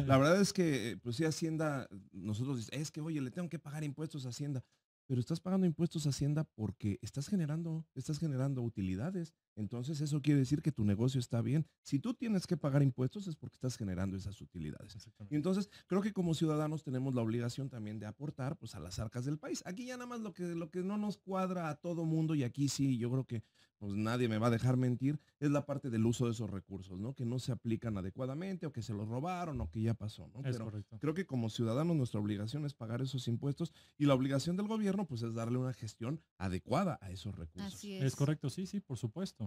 La [LAUGHS] verdad es que, eh, pues sí, Hacienda, nosotros es que, oye, le tengo que pagar impuestos a Hacienda, pero estás pagando impuestos a Hacienda porque estás generando, estás generando utilidades, entonces eso quiere decir que tu negocio está bien. Si tú tienes que pagar impuestos es porque estás generando esas utilidades. Y entonces creo que como ciudadanos tenemos la obligación también de aportar pues, a las arcas del país. Aquí ya nada más lo que, lo que no nos cuadra a todo mundo y aquí sí, yo creo que pues nadie me va a dejar mentir, es la parte del uso de esos recursos, ¿no? Que no se aplican adecuadamente o que se los robaron o que ya pasó, ¿no? Pero creo que como ciudadanos nuestra obligación es pagar esos impuestos y la obligación del gobierno pues es darle una gestión adecuada a esos recursos. es correcto, sí, sí, por supuesto.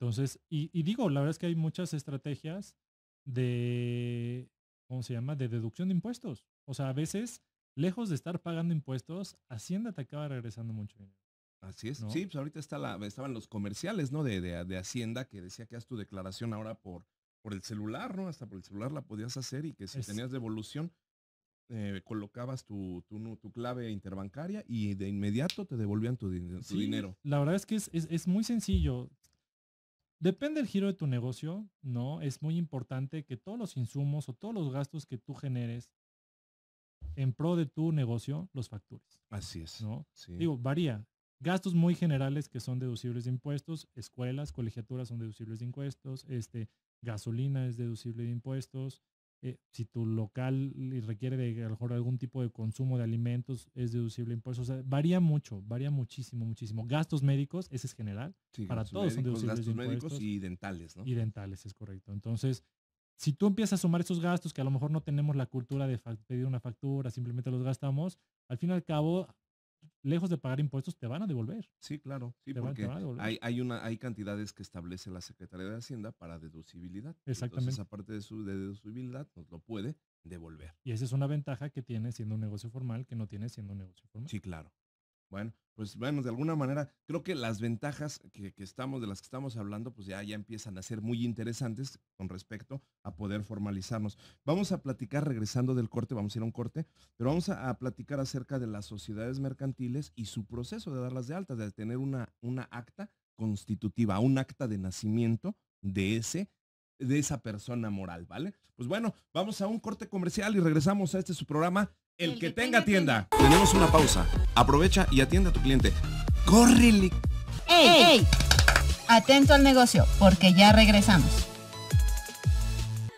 Entonces, y, digo, la verdad es que hay muchas estrategias de, ¿cómo se llama?, de deducción de impuestos. O sea, a veces, lejos de estar pagando impuestos, Hacienda te acaba regresando mucho dinero. Así es. Sí, pues ahorita está la, estaban los comerciales, ¿no? De, de, Hacienda que decía que haz tu declaración ahora por, por el celular, ¿no? Hasta por el celular la podías hacer y que si tenías devolución, eh, colocabas tu, tu, clave interbancaria y de inmediato te devolvían tu, tu dinero. La verdad es que es, es, muy sencillo. Depende del giro de tu negocio, ¿no? Es muy importante que todos los insumos o todos los gastos que tú generes en pro de tu negocio los factures. Así es. Digo, varía. Gastos muy generales que son deducibles de impuestos, escuelas, colegiaturas son deducibles de impuestos, este, gasolina es deducible de impuestos, eh, si tu local requiere de a lo mejor algún tipo de consumo de alimentos, es deducible impuestos O sea, varía mucho, varía muchísimo, muchísimo. Gastos médicos, ese es general. para todos son deducibles médicos y dentales, ¿no? Y dentales, es correcto. Entonces, si tú empiezas a sumar esos gastos, que a lo mejor no tenemos la cultura de pedir una factura, simplemente los gastamos, al fin y al cabo lejos de pagar impuestos, te van a devolver. Sí, claro. Sí, hay, una, hay cantidades que establece la Secretaría de Hacienda para deducibilidad. Exactamente. esa parte de su deducibilidad, nos lo puede devolver. Y esa es una ventaja que tiene siendo un negocio formal que no tiene siendo un negocio formal. Sí, claro. Bueno, pues bueno, de alguna manera creo que las ventajas que, estamos, de las que estamos hablando, pues ya, ya empiezan a ser muy interesantes con respecto a poder formalizarnos. Vamos a platicar, regresando del corte, vamos a ir a un corte, pero vamos a, platicar acerca de las sociedades mercantiles y su proceso de darlas de alta, de tener una, una acta constitutiva, un acta de nacimiento de ese de esa persona moral, ¿vale? Pues bueno, vamos a un corte comercial y regresamos a este su programa el que tenga tienda. Tenemos una pausa. Aprovecha y atiende a tu cliente. ¡Córrele! ¡Ey! ¡Ey! Atento al negocio, porque ya regresamos.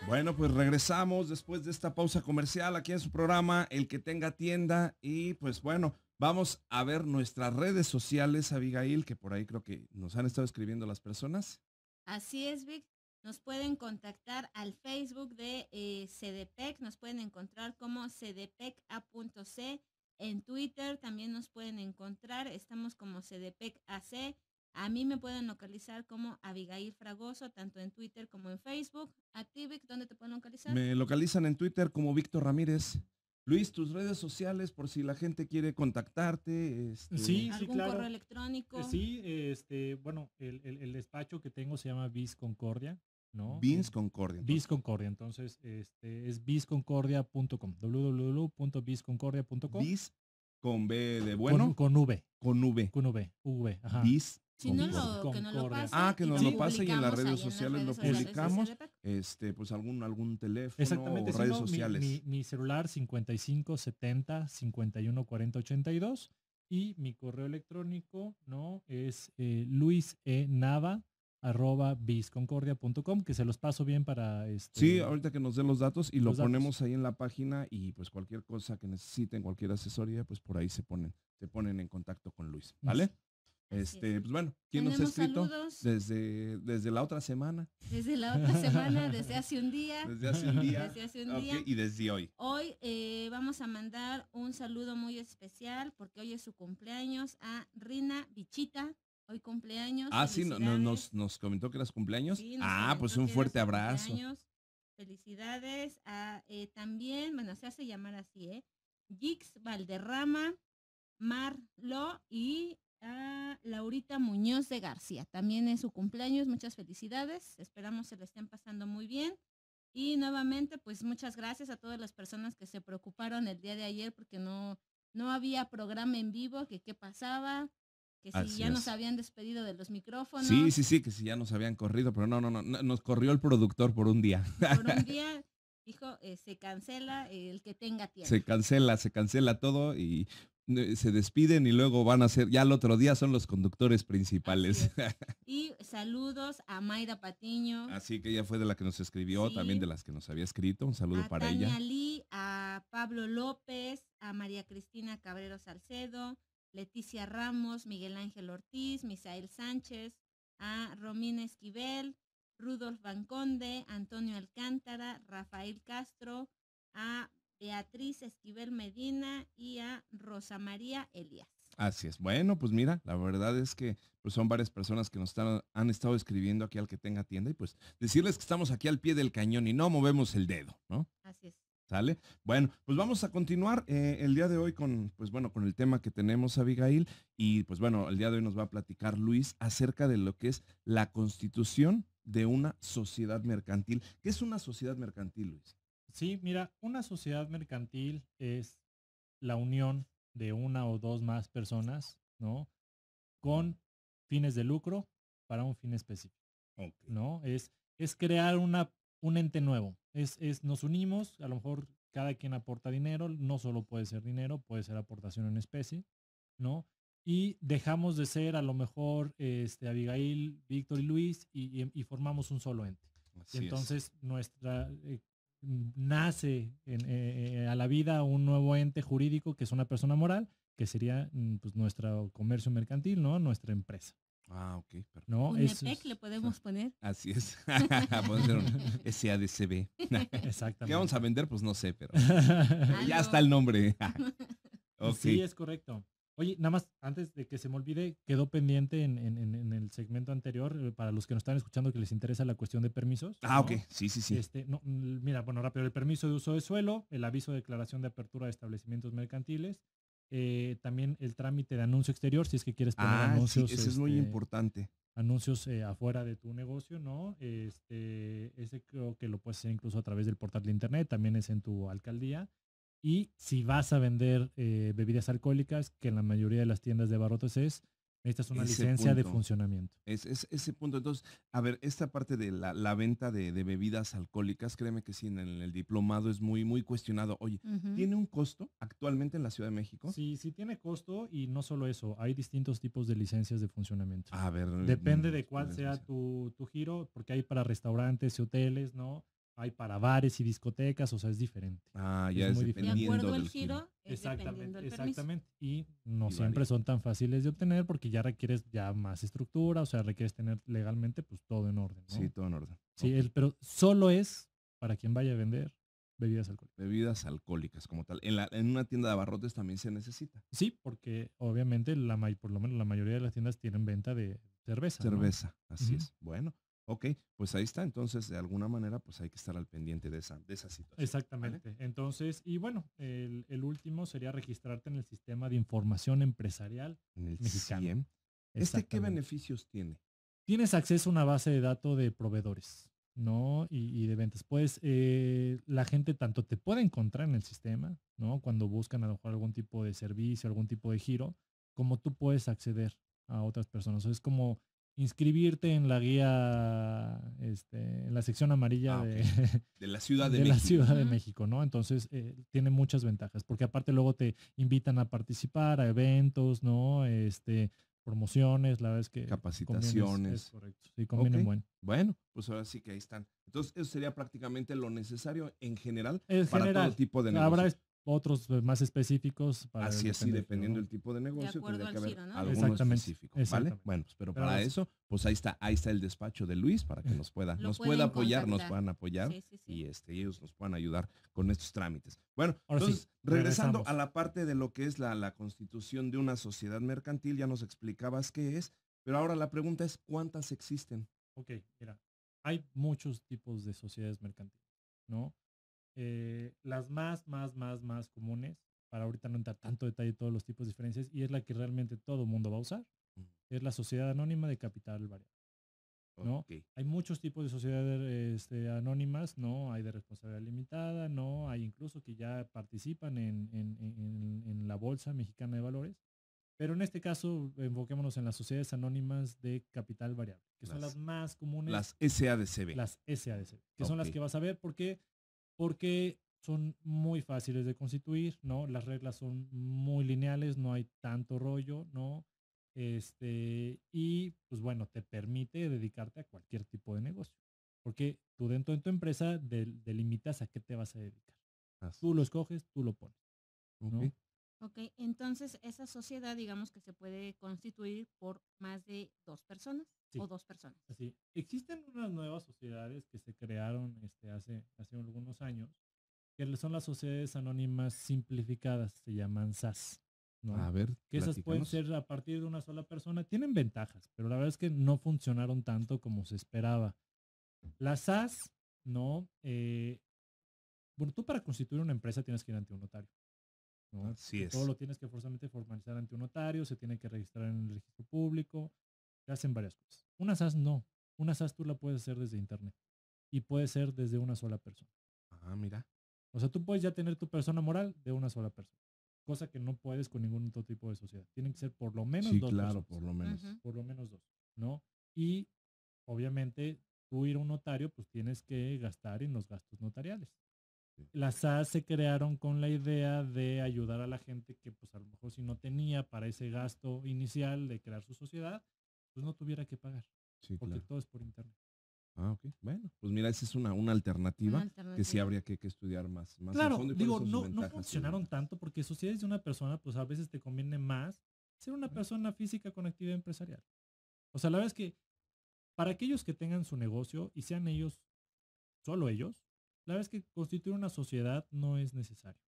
Bueno, pues regresamos después de esta pausa comercial aquí en su programa El que tenga tienda. Y pues bueno, vamos a ver nuestras redes sociales, Abigail, que por ahí creo que nos han estado escribiendo las personas. Así es, Vic. Nos pueden contactar al Facebook de CDPEC, eh, e nos pueden encontrar como cdpeca.c. E en Twitter también nos pueden encontrar, estamos como cdpecac. E a mí me pueden localizar como Abigail Fragoso, tanto en Twitter como en Facebook. A ti, ¿dónde te pueden localizar? Me localizan en Twitter como Víctor Ramírez Luis, tus redes sociales por si la gente quiere contactarte. Este. Sí, ¿Algún correo electrónico? Eh, sí, este, bueno, el, despacho que tengo se llama bis Concordia, ¿no? Biz Concordia. Entonces. Concordia, entonces este, es visconcordia.com, www.visconcordia.com Bis con B de bueno. Con, V. Con V. Con V, V, ajá. Si no que Ah, que nos lo pase y en las redes sociales lo publicamos. Este, pues algún, algún teléfono o redes sociales. Mi, mi, celular 55 70 51 40 82 y mi correo electrónico no es eh, luisenava arroba bisconcordia.com que se los paso bien para este, sí ahorita que nos den los datos y lo ponemos ahí en la página y pues cualquier cosa que necesiten cualquier asesoría pues por ahí se ponen se ponen en contacto con Luis vale este, pues bueno, ¿quién nos ha escrito? Desde, desde la otra semana. Desde la otra semana, desde [LAUGHS] hace un día. Desde hace un día. Y desde hoy. Hoy eh, vamos a mandar un saludo muy especial porque hoy es su cumpleaños a Rina Bichita. Hoy cumpleaños. Ah, sí, nos, nos comentó que era su cumpleaños. ah, pues un fuerte abrazo. Felicidades. A, eh, también, bueno, se hace llamar así, ¿eh? Gix Valderrama, Marlo y a Laurita Muñoz de García. También es su cumpleaños, muchas felicidades. Esperamos se le estén pasando muy bien. Y nuevamente, pues muchas gracias a todas las personas que se preocuparon el día de ayer porque no, no había programa en vivo, que qué pasaba, que si ya nos habían despedido de los micrófonos. Sí, sí, sí, que si ya nos habían corrido, pero no, no, no, nos corrió el productor por un día. Por un [LAUGHS] día. Dijo, eh, se cancela el que tenga tiempo. Se cancela, se cancela todo y se despiden y luego van a ser, ya el otro día son los conductores principales. [LAUGHS] Y saludos a Mayra Patiño. Así que ella fue de la que nos escribió, también de las que nos había escrito. Un saludo para ella. a Pablo López, a María Cristina Cabrero Salcedo, Leticia Ramos, Miguel Ángel Ortiz, Misael Sánchez, a Romina Esquivel, Rudolf Banconde, Antonio Alcántara, Rafael Castro, a Beatriz Esquivel Medina y a Rosa María Elías. Así es. Bueno, pues mira, la verdad es que pues son varias personas que nos están, han estado escribiendo aquí al que tenga tienda y pues decirles que estamos aquí al pie del cañón y no movemos el dedo, ¿no? Así es. ¿Sale? Bueno, pues vamos a continuar eh, el día de hoy con, pues bueno, con el tema que tenemos, Abigail. Y pues bueno, el día de hoy nos va a platicar Luis acerca de lo que es la constitución de una sociedad mercantil. ¿Qué es una sociedad mercantil, Luis? Sí, mira, una sociedad mercantil es la unión de una o dos más personas, ¿no? Con fines de lucro para un fin específico, ¿no? Es, es crear una, un ente nuevo. Es, nos unimos, a lo mejor cada quien aporta dinero, no solo puede ser dinero, puede ser aportación en especie, ¿no? Y dejamos de ser a lo mejor este, Abigail, Víctor y Luis y, formamos un solo ente. entonces nuestra eh, nace eh, eh, a la vida un nuevo ente jurídico que es una persona moral, que sería mm, pues, nuestro comercio mercantil, ¿no? Nuestra empresa. Ah, ok. ¿No? E e le [LAUGHS] podemos poner. Así es. podemos [LAUGHS] un SADCB. [LAUGHS] Exactamente. ¿Qué vamos a vender? Pues no sé, pero ya está el nombre. Sí, es correcto. Oye, nada más, antes de que se me olvide, quedó pendiente en, el segmento anterior, eh, para los que nos están escuchando que les interesa la cuestión de permisos. Ah, ok, sí, sí, sí. Este, mm, mira, bueno, rápido, el permiso de uso de suelo, el aviso de declaración de apertura de establecimientos mercantiles, eh, también el trámite de anuncio exterior, si es que quieres poner ah, anuncios. Sí, eso es muy este, importante. Anuncios eh, afuera de tu negocio, ¿no? Este, ese creo que lo puedes hacer incluso a través del portal de internet, también es en tu alcaldía. Y si vas a vender eh, bebidas alcohólicas, que en la mayoría de las tiendas de barrotes es, necesitas una licencia de funcionamiento. Es, ese punto. Entonces, a ver, esta parte de la, venta de, bebidas alcohólicas, créeme que sí, en el, diplomado es muy, muy cuestionado. Oye, ¿tiene un costo actualmente en la Ciudad de México? Sí, sí tiene costo y no solo eso, hay distintos tipos de licencias de funcionamiento. A ver. Depende mm, de cuál sea tu, tu, giro, porque hay para restaurantes y hoteles, ¿no? hay para bares y discotecas, o sea, es diferente. Ah, ya es, muy diferente. De acuerdo al giro, es exactamente, exactamente. Y no siempre son tan fáciles de obtener porque ya requieres ya más estructura, o sea, requieres tener legalmente pues todo en orden. Sí, todo en orden. Sí, pero solo es para quien vaya a vender bebidas alcohólicas. Bebidas alcohólicas como tal. En, una tienda de abarrotes también se necesita. Sí, porque obviamente la por lo menos la mayoría de las tiendas tienen venta de cerveza. Cerveza, así es. Bueno, Ok, pues ahí está. Entonces, de alguna manera, pues hay que estar al pendiente de esa, de esa situación. Exactamente. Entonces, y bueno, el, último sería registrarte en el sistema de información empresarial en el mexicano. ¿Este qué beneficios tiene? Tienes acceso a una base de datos de proveedores, ¿no? Y, de ventas. Pues eh, la gente tanto te puede encontrar en el sistema, ¿no? Cuando buscan a lo mejor algún tipo de servicio, algún tipo de giro, como tú puedes acceder a otras personas. es como inscribirte en la guía, este, en la sección amarilla ah, de, la Ciudad [LAUGHS] de, México. La Ciudad de México, ¿no? Entonces, eh, tiene muchas ventajas, porque aparte luego te invitan a participar a eventos, ¿no? Este, promociones, la vez que... Capacitaciones. correcto, sí, Bueno, pues ahora sí que ahí están. Entonces, eso sería prácticamente lo necesario en general para todo tipo de negocios otros eh, más específicos. Para Así es, dependiendo del tipo de negocio, de tendría que haber algo específico. ¿vale? Bueno, pues, pero, para eso, pues ahí está, ahí está el despacho de Luis para que nos pueda, nos pueda apoyar, nos puedan apoyar y este, ellos nos puedan ayudar con estos trámites. Bueno, entonces, regresando a la parte de lo que es la, la constitución de una sociedad mercantil, ya nos explicabas qué es, pero ahora la pregunta es cuántas existen. Ok, mira, hay muchos tipos de sociedades mercantiles, ¿no? Eh, las más, más, más, más comunes, para ahorita no entrar tanto detalle todos los tipos de diferencias, y es la que realmente todo mundo va a usar, es la sociedad anónima de capital variable. ¿no? Hay muchos tipos de sociedades este, anónimas, ¿no? Hay de responsabilidad limitada, ¿no? Hay incluso que ya participan en, en, la Bolsa Mexicana de Valores. Pero en este caso, enfoquémonos en las sociedades anónimas de capital variable, que son las más comunes. Las SADCB. Las SADCB, que son las que vas a ver porque porque son muy fáciles de constituir, ¿no? Las reglas son muy lineales, no hay tanto rollo, ¿no? Este, y pues bueno, te permite dedicarte a cualquier tipo de negocio, porque tú dentro de tu empresa delimitas a qué te vas a dedicar. Tú lo escoges, tú lo pones. Ok, entonces esa sociedad, digamos que se puede constituir por más de dos personas o dos personas. Sí, existen unas nuevas sociedades que se crearon este, hace, hace algunos años, que son las sociedades anónimas simplificadas, se llaman SAS. A ver, que esas pueden ser a partir de una sola persona, tienen ventajas, pero la verdad es que no funcionaron tanto como se esperaba. Las SAS, ¿no? Eh, bueno, tú para constituir una empresa tienes que ir ante un notario. ¿no? Todo lo tienes que forzosamente formalizar ante un notario, se tiene que registrar en el registro público, se hacen varias cosas. Una SAS no, una SAS tú la puedes hacer desde internet y puede ser desde una sola persona. Ah, mira. O sea, tú puedes ya tener tu persona moral de una sola persona, cosa que no puedes con ningún otro tipo de sociedad. Tienen que ser por lo menos dos. Claro, por lo menos. Por lo menos dos, ¿no? Y obviamente tú ir a un notario, pues tienes que gastar en los gastos notariales. Las SAS se crearon con la idea de ayudar a la gente que pues a lo mejor si no tenía para ese gasto inicial de crear su sociedad, pues no tuviera que pagar. porque todo es por internet. Ah, ok. Bueno, pues mira, esa es una, una, alternativa, que sí habría que, que estudiar más. más claro, digo, no, no funcionaron tanto porque sociedades de una persona, pues a veces te conviene más ser una persona física con actividad empresarial. O sea, la verdad es que para aquellos que tengan su negocio y sean ellos, solo ellos, la verdad es que constituir una sociedad no es necesario.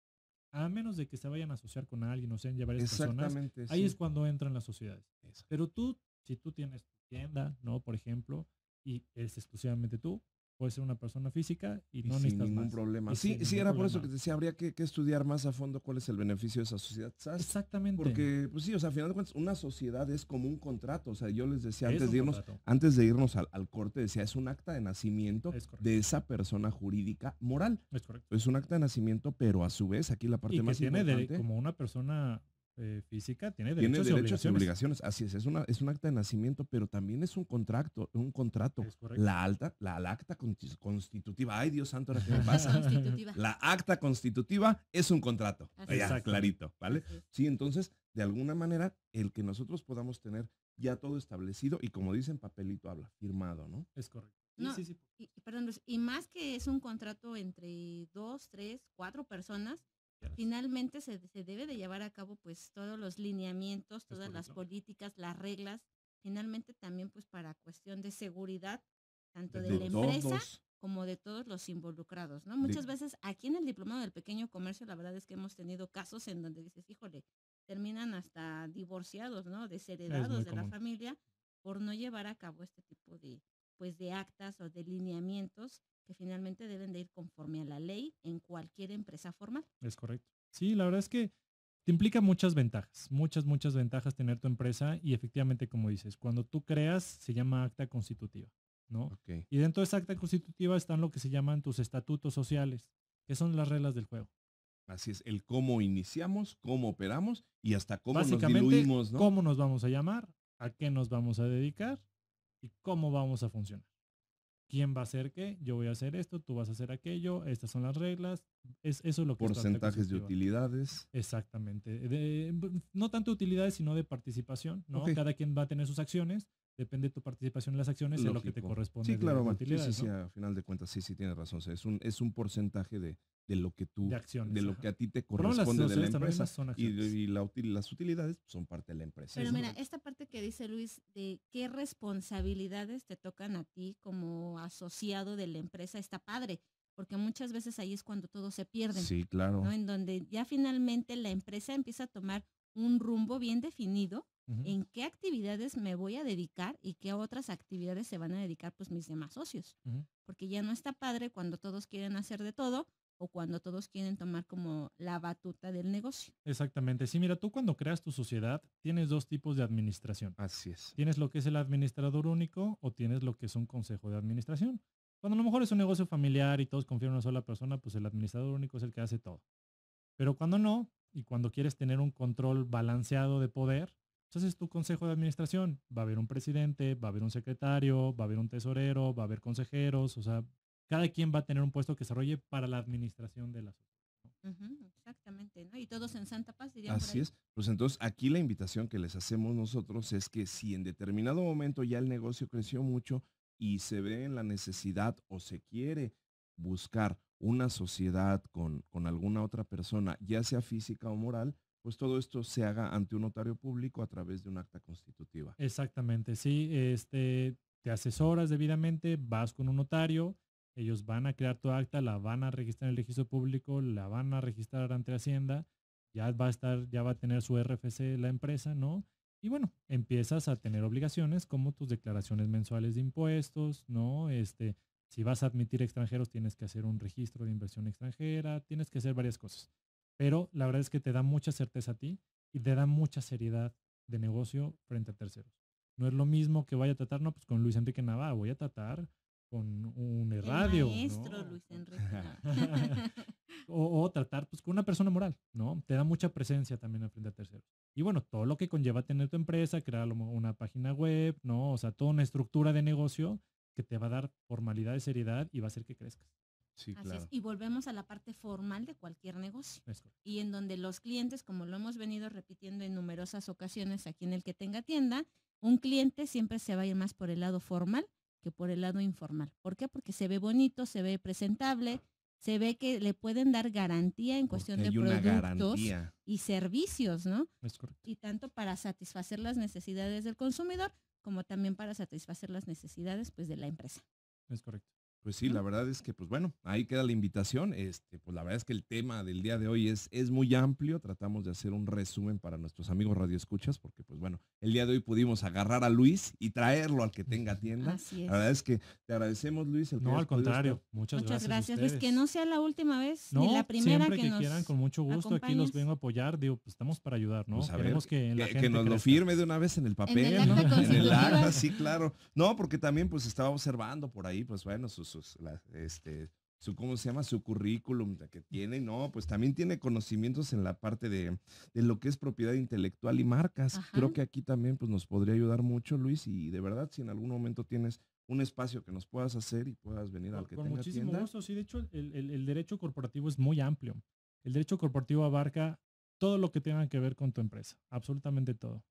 A menos de que se vayan a asociar con alguien o sean ya varias personas, ahí es cuando entran las sociedades. Pero tú, si tú tienes tu tienda, ¿no? Por ejemplo, y es exclusivamente tú, puede ser una persona física y no sin ningún problema. sí, sí, era por eso que te decía, habría que, estudiar más a fondo cuál es el beneficio de esa sociedad. Exactamente. Porque, pues sí, o sea, al final de cuentas, una sociedad es como un contrato. O sea, yo les decía antes de, irnos, antes de irnos, al, corte, decía, es un acta de nacimiento de esa persona jurídica moral. Es correcto. Es un acta de nacimiento, pero a su vez, aquí la parte más tiene como una persona eh, física tiene derechos, derechos y, obligaciones. Así es, es, una, es un acta de nacimiento, pero también es un contrato, un contrato. La alta, la, acta constitutiva. Ay, Dios santo, [LAUGHS] pasa. la acta constitutiva es un contrato. clarito, ¿vale? Sí, entonces, de alguna manera, el que nosotros podamos tener ya todo establecido y como dicen, papelito habla, firmado, ¿no? Es correcto. sí, sí, perdón, y más que es un contrato entre dos, tres, cuatro personas, Finalmente se, debe de llevar a cabo pues todos los lineamientos, todas las políticas, las reglas, finalmente también pues para cuestión de seguridad, tanto de, la empresa como de todos los involucrados, ¿no? Muchas veces aquí en el diplomado del pequeño comercio, la verdad es que hemos tenido casos en donde dices, híjole, terminan hasta divorciados, ¿no? Desheredados de la familia por no llevar a cabo este tipo de, pues de actas o de lineamientos que finalmente deben de ir conforme a la ley en cualquier empresa formal. Es correcto. Sí, la verdad es que te implica muchas ventajas, muchas, muchas ventajas tener tu empresa y efectivamente, como dices, cuando tú creas se llama acta constitutiva, ¿no? Y dentro de esa acta constitutiva están lo que se llaman tus estatutos sociales, que son las reglas del juego. Así es, el cómo iniciamos, cómo operamos y hasta cómo nos cómo nos vamos a llamar, a qué nos vamos a dedicar y cómo vamos a funcionar quién va a hacer qué, yo voy a hacer esto, tú vas a hacer aquello, estas son las reglas, es, eso es lo que... Porcentajes de utilidades. Exactamente, no tanto utilidades, sino de participación, ¿no? Cada quien va a tener sus acciones depende de tu participación en las acciones de lo que te corresponde. Sí, claro, de sí, a final de cuentas, sí, sí, tienes razón. es, un, es un porcentaje de, lo que tú, de, de lo que a ti te corresponde de la empresa. y, las utilidades son parte de la empresa. Pero mira, esta parte que dice Luis de qué responsabilidades te tocan a ti como asociado de la empresa está padre, porque muchas veces ahí es cuando todo se pierde. Sí, claro. En donde ya finalmente la empresa empieza a tomar un rumbo bien definido en qué actividades me voy a dedicar y qué otras actividades se van a dedicar pues mis demás socios. Porque ya no está padre cuando todos quieren hacer de todo o cuando todos quieren tomar como la batuta del negocio. Exactamente. Sí, mira, tú cuando creas tu sociedad tienes dos tipos de administración. Así es. Tienes lo que es el administrador único o tienes lo que es un consejo de administración. Cuando a lo mejor es un negocio familiar y todos confían en una sola persona, pues el administrador único es el que hace todo. Pero cuando no, y cuando quieres tener un control balanceado de poder, entonces tu consejo de administración, va a haber un presidente, va a haber un secretario, va a haber un tesorero, va a haber consejeros, o sea, cada quien va a tener un puesto que desarrolle para la administración de la sociedad. exactamente, ¿no? Y todos en Santa Paz dirían. Así es. Pues entonces aquí la invitación que les hacemos nosotros es que si en determinado momento ya el negocio creció mucho y se ve en la necesidad o se quiere buscar una sociedad con alguna otra persona, ya sea física o moral, pues todo esto se haga ante un notario público a través de un acta constitutiva. Exactamente, sí, este, te asesoras debidamente, vas con un notario, ellos van a crear tu acta, la van a registrar en el registro público, la van a registrar ante Hacienda, ya va a estar, ya va a tener su RFC la empresa, ¿no? Y bueno, empiezas a tener obligaciones como tus declaraciones mensuales de impuestos, ¿no? Este, si vas a admitir extranjeros, tienes que hacer un registro de inversión extranjera, tienes que hacer varias cosas pero la verdad es que te da mucha certeza a ti y te da mucha seriedad de negocio frente a terceros. No es lo mismo que vaya a tratar, no, pues, con Luis Enrique Navarro, voy a tratar con un radio. [LAUGHS] o, o, tratar pues con una persona moral, ¿no? Te da mucha presencia también frente a terceros. Y bueno, todo lo que conlleva tener tu empresa, crear una página web, ¿no? O sea, toda una estructura de negocio que te va a dar formalidad y seriedad y va a hacer que crezcas. Y volvemos a la parte formal de cualquier negocio. Y en donde los clientes, como lo hemos venido repitiendo en numerosas ocasiones aquí en el que tenga tienda, un cliente siempre se va a ir más por el lado formal que por el lado informal. ¿Por qué? Porque se ve bonito, se ve presentable, se ve que le pueden dar garantía en cuestión de productos y servicios, ¿no? Es correcto. Y tanto para satisfacer las necesidades del consumidor como también para satisfacer las necesidades pues de la empresa. Es correcto. Pues sí, la verdad es que, pues bueno, ahí queda la invitación. Este, pues la verdad es que el tema del día de hoy es, es muy amplio. Tratamos de hacer un resumen para nuestros amigos Radio Escuchas, porque pues bueno, el día de hoy pudimos agarrar a Luis y traerlo al que tenga tienda. Así es. La verdad es que te agradecemos, Luis. El no, al contrario. muchas gracias muchas gracias. Que no sea la última vez, no, ni la primera siempre que, quieran, con mucho gusto. Aquí los vengo a apoyar. Digo, pues estamos para ayudar, ¿no? Pues que, que, nos lo firme de una vez en el papel, en el acta, ¿no? [LAUGHS] en el acta sí, claro. No, porque también pues estaba observando por ahí, pues bueno, sus este, su, ¿cómo se llama? Su currículum que tiene, no, pues también tiene conocimientos en la parte de, lo que es propiedad intelectual y marcas. Creo que aquí también pues, nos podría ayudar mucho, Luis, y de verdad, si en algún momento tienes un espacio que nos puedas hacer y puedas venir al que Con tenga muchísimo gusto, sí, de hecho, el derecho corporativo es muy amplio. El derecho corporativo abarca todo lo que tenga que ver con tu empresa, absolutamente todo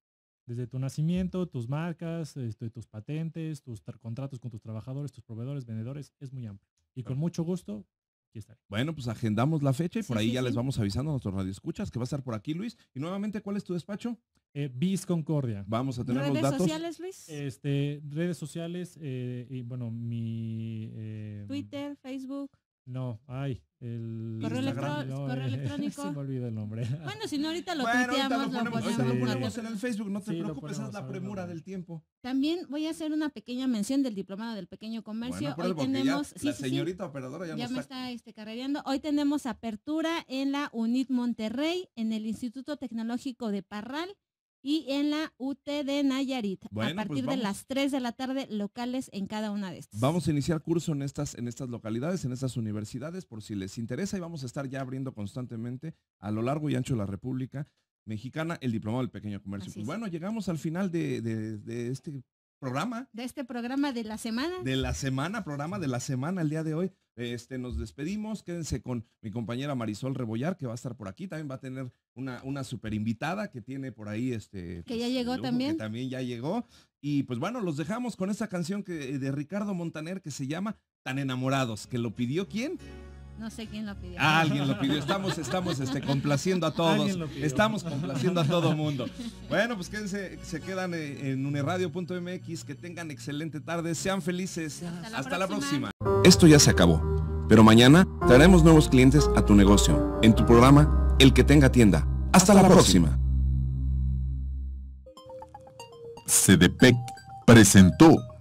desde tu nacimiento, tus marcas, este, tus patentes, tus contratos con tus trabajadores, tus proveedores, vendedores, es muy amplio. Y con mucho gusto, aquí estaré. Bueno, pues agendamos la fecha y por ahí ya les vamos avisando a nuestros radioescuchas que va a estar por aquí, Luis. Y nuevamente, ¿cuál es tu despacho? Eh, Concordia. Vamos a tener los datos. ¿Redes sociales, Luis? Este, redes sociales, eh, y bueno, mi... Eh, Twitter, Facebook. No, ay, el correo, eh, [LAUGHS] electrónico. Se me olvida el nombre. [LAUGHS] Bueno, si no ahorita lo bueno, lo ponemos, en el Facebook, no te preocupes, esa es la premura del tiempo. También voy a hacer una pequeña mención del diplomado del pequeño comercio. Hoy tenemos ya, sí, la señorita operadora ya, ya me está, este, carrereando. Hoy tenemos apertura en la UNIT Monterrey, en el Instituto Tecnológico de Parral y en la UT de Nayarit a pues partir de las 3 de la tarde locales en cada una de estas. Vamos a iniciar curso en estas, en estas localidades, en estas universidades, por si les interesa y vamos a estar ya abriendo constantemente a lo largo y ancho de la República Mexicana el Diplomado del Pequeño Comercio. Pues bueno, llegamos al final de, de este programa. De este programa de la semana. De la semana, programa de la semana el día de hoy. Este, nos despedimos, quédense con mi compañera Marisol Rebollar, que va a estar por aquí, también va a tener una, una super invitada que tiene por ahí este. Que pues, ya llegó también. también ya llegó. Y pues bueno, los dejamos con esta canción que, de Ricardo Montaner que se llama Tan enamorados, que lo pidió quién? No sé quién lo pidió. Ah, alguien lo pidió. Estamos, estamos este, complaciendo a todos. Estamos complaciendo a todo mundo. Bueno, pues quédense, se quedan eh, en uneradio.mx. Que tengan excelente tarde. Sean felices. Hasta, la, próxima. Esto ya se acabó. Pero mañana traeremos nuevos clientes a tu negocio. En tu programa, El que tenga tienda. Hasta, la, próxima. próxima. CDPEC e presentó